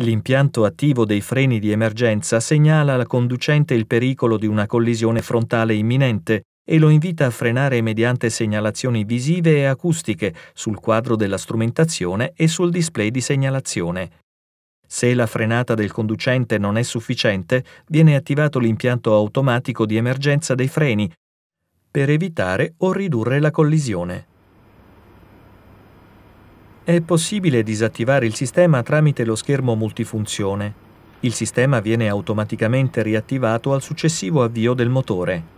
L'impianto attivo dei freni di emergenza segnala al conducente il pericolo di una collisione frontale imminente e lo invita a frenare mediante segnalazioni visive e acustiche sul quadro della strumentazione e sul display di segnalazione. Se la frenata del conducente non è sufficiente, viene attivato l'impianto automatico di emergenza dei freni per evitare o ridurre la collisione. È possibile disattivare il sistema tramite lo schermo multifunzione. Il sistema viene automaticamente riattivato al successivo avvio del motore.